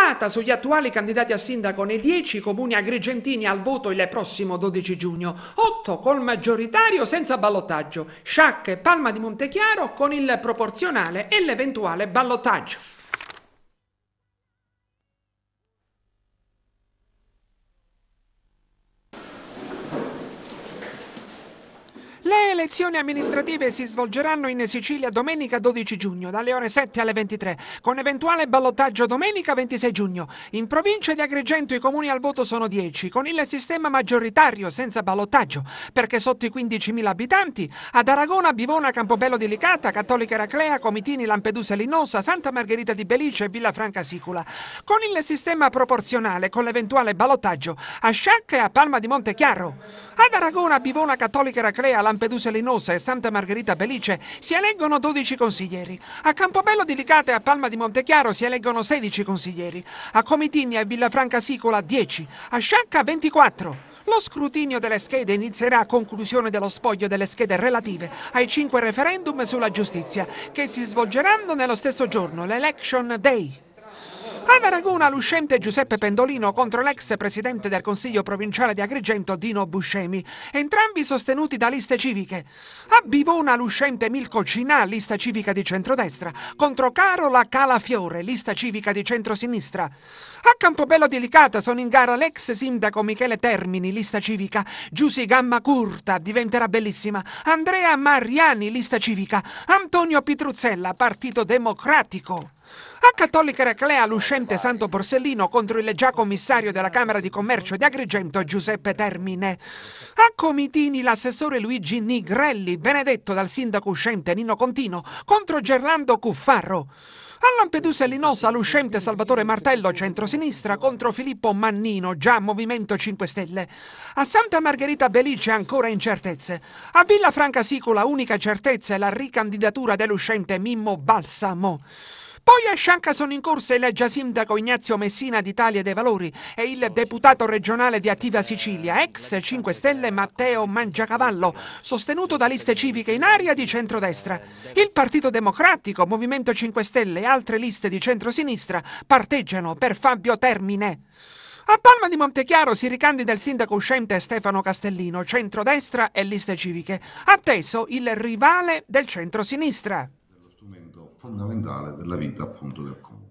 L'ondata sugli attuali candidati a sindaco nei 10 comuni agrigentini al voto il prossimo 12 giugno. 8 col maggioritario senza ballottaggio. e Palma di Montechiaro con il proporzionale e l'eventuale ballottaggio. elezioni amministrative si svolgeranno in Sicilia domenica 12 giugno dalle ore 7 alle 23, con eventuale ballottaggio domenica 26 giugno. In provincia di Agrigento i comuni al voto sono 10, con il sistema maggioritario senza ballottaggio, perché sotto i 15.000 abitanti, ad Aragona, Bivona, Campobello di Licata, Cattolica Eraclea, Comitini, Lampedusa e Linosa, Santa Margherita di Belice e Villa Franca Sicula. Con il sistema proporzionale, con l'eventuale ballottaggio a Sciacca e a Palma di Montechiaro. Ad Aragona, Bivona, Cattolica Eraclea, Lampedusa Linosa e Santa Margherita Belice si eleggono 12 consiglieri. A Campobello di Licata e a Palma di Montechiaro si eleggono 16 consiglieri. A Comitini e Villafranca Sicola 10. A Sciacca 24. Lo scrutinio delle schede inizierà a conclusione dello spoglio delle schede relative ai cinque referendum sulla giustizia, che si svolgeranno nello stesso giorno, l'Election Day. A Naragona l'uscente Giuseppe Pendolino contro l'ex presidente del Consiglio provinciale di Agrigento Dino Buscemi, entrambi sostenuti da liste civiche. A Bivona l'uscente Milco Cinà, lista civica di centrodestra, contro Carola Calafiore, lista civica di centrosinistra. A Campobello di Licata sono in gara l'ex sindaco Michele Termini, lista civica, Giussi Gamma Curta, diventerà bellissima, Andrea Mariani, lista civica, Antonio Pitruzzella, Partito Democratico. A Cattolica Eraclea, l'uscente Santo Borsellino contro il già commissario della Camera di Commercio di Agrigento Giuseppe Termine. A Comitini l'assessore Luigi Nigrelli, benedetto dal sindaco uscente Nino Contino, contro Gerlando Cuffarro. A Lampedusa e Linosa l'uscente Salvatore Martello centrosinistra contro Filippo Mannino, già Movimento 5 Stelle. A Santa Margherita Belice ancora incertezze. A Villa Franca Sicula unica certezza è la ricandidatura dell'uscente Mimmo Balsamo. Poi a Scianca sono in corsa il già sindaco Ignazio Messina d'Italia dei Valori e il deputato regionale di Attiva Sicilia, ex 5 Stelle Matteo Mangiacavallo, sostenuto da liste civiche in aria di centrodestra. Il Partito Democratico, Movimento 5 Stelle e altre liste di centrosinistra parteggiano per Fabio Termine. A Palma di Montechiaro si ricandida il sindaco uscente Stefano Castellino, centrodestra e liste civiche, atteso il rivale del centrosinistra fondamentale della vita appunto del comune.